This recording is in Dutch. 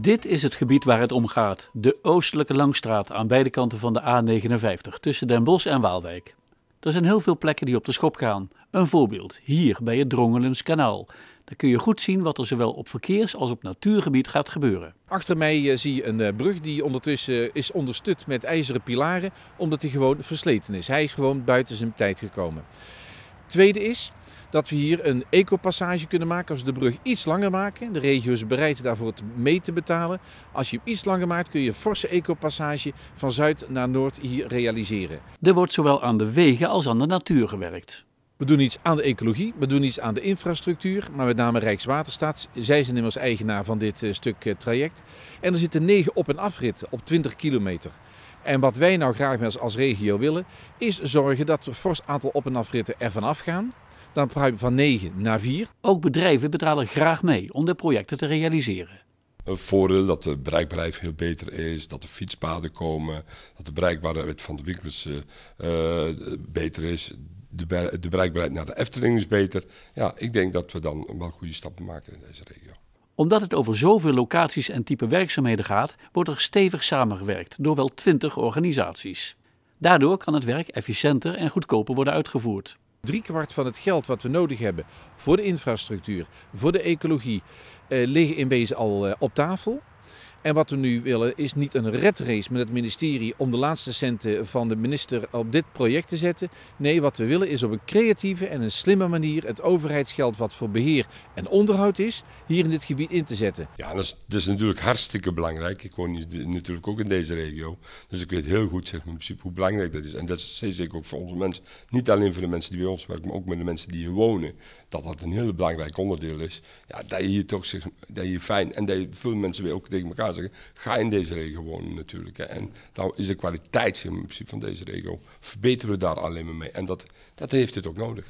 Dit is het gebied waar het om gaat, de oostelijke Langstraat aan beide kanten van de A59 tussen Den Bosch en Waalwijk. Er zijn heel veel plekken die op de schop gaan. Een voorbeeld, hier bij het Drongelens Kanaal. Daar kun je goed zien wat er zowel op verkeers- als op natuurgebied gaat gebeuren. Achter mij eh, zie je een eh, brug die ondertussen eh, is onderstut met ijzeren pilaren, omdat hij gewoon versleten is. Hij is gewoon buiten zijn tijd gekomen. Tweede is dat we hier een ecopassage kunnen maken als we de brug iets langer maken. De regio is bereid daarvoor mee te betalen. Als je hem iets langer maakt kun je een forse ecopassage van zuid naar noord hier realiseren. Er wordt zowel aan de wegen als aan de natuur gewerkt. We doen iets aan de ecologie, we doen iets aan de infrastructuur, maar met name Rijkswaterstaat. Zij zijn immers eigenaar van dit eh, stuk eh, traject. En er zitten negen op- en afritten op 20 kilometer. En wat wij nou graag als, als regio willen, is zorgen dat er fors aantal op- en afritten ervan afgaan. Dan praat je van 9 naar 4. Ook bedrijven betalen graag mee om de projecten te realiseren. Een voordeel dat de bereikbaarheid veel beter is, dat de fietspaden komen, dat de bereikbaarheid van de winkels eh, beter is de, bereikbaarheid naar de Efteling is beter. Ja, ik denk dat we dan wel goede stappen maken in deze regio omdat het over zoveel locaties en type werkzaamheden gaat, wordt er stevig samengewerkt door wel 20 organisaties. Daardoor kan het werk efficiënter en goedkoper worden uitgevoerd. kwart van het geld wat we nodig hebben voor de infrastructuur, voor de ecologie, eh, liggen in wezen al eh, op tafel. En wat we nu willen is niet een red race met het ministerie om de laatste centen van de minister op dit project te zetten. Nee, wat we willen is op een creatieve en een slimme manier het overheidsgeld wat voor beheer en onderhoud is, hier in dit gebied in te zetten. Ja, dat is, dat is natuurlijk hartstikke belangrijk. Ik woon natuurlijk ook in deze regio. Dus ik weet heel goed zeg, in principe hoe belangrijk dat is. En dat is zeker ook voor onze mensen. Niet alleen voor de mensen die bij ons werken, maar ook met de mensen die hier wonen. Dat dat een heel belangrijk onderdeel is. Ja, dat je hier toch zeg, dat je fijn en dat je veel mensen weer ook tegen elkaar zeggen. Ga in deze regio wonen natuurlijk. Hè. En dan is de kwaliteit van deze regio, verbeteren we daar alleen maar mee. En dat, dat heeft het ook nodig.